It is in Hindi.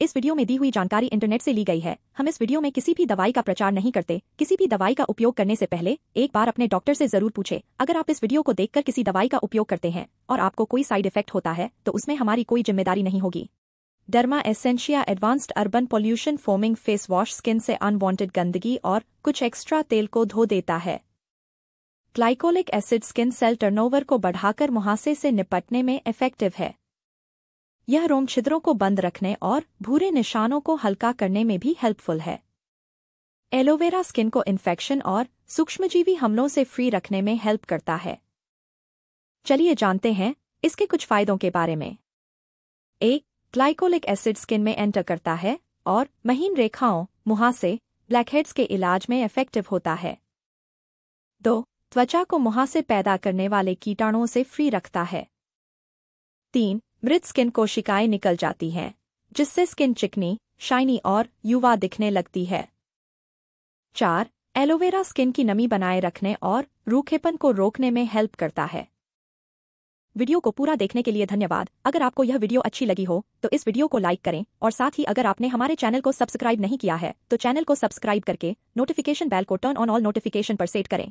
इस वीडियो में दी हुई जानकारी इंटरनेट से ली गई है हम इस वीडियो में किसी भी दवाई का प्रचार नहीं करते किसी भी दवाई का उपयोग करने से पहले एक बार अपने डॉक्टर से जरूर पूछे अगर आप इस वीडियो को देखकर किसी दवाई का उपयोग करते हैं और आपको कोई साइड इफेक्ट होता है तो उसमें हमारी कोई जिम्मेदारी नहीं होगी Derma Essentia advanced urban pollution foaming face wash skin से अनवॉन्टेड गंदगी और कुछ एक्स्ट्रा तेल को धो देता है glycolic acid skin cell turnover को बढ़ाकर मुहासे से निपटने में इफेक्टिव है यह रोम छिद्रों को बंद रखने और भूरे निशानों को हल्का करने में भी हेल्पफुल है एलोवेरा स्किन को इन्फेक्शन और सूक्ष्मजीवी हमलों से फ्री रखने में हेल्प करता है चलिए जानते हैं इसके कुछ फायदों के बारे में एक ग्लाइकोलिक एसिड स्किन में एंटर करता है और महीन रेखाओं मुहासे ब्लैकहेड्स के इलाज में इफेक्टिव होता है दो त्वचा को मुहासे पैदा करने वाले कीटाणुओं से फ्री रखता है तीन मृत स्किन कोशिकाएं निकल जाती हैं जिससे स्किन चिकनी शाइनी और युवा दिखने लगती है चार एलोवेरा स्किन की नमी बनाए रखने और रूखेपन को रोकने में हेल्प करता है वीडियो को पूरा देखने के लिए धन्यवाद अगर आपको यह वीडियो अच्छी लगी हो तो इस वीडियो को लाइक करें और साथ ही अगर आपने हमारे चैनल को सब्सक्राइब नहीं किया है तो चैनल को सब्सक्राइब करके नोटिफिकेशन बेल को टर्न ऑन ऑल नोटिफिकेशन पर सेट करें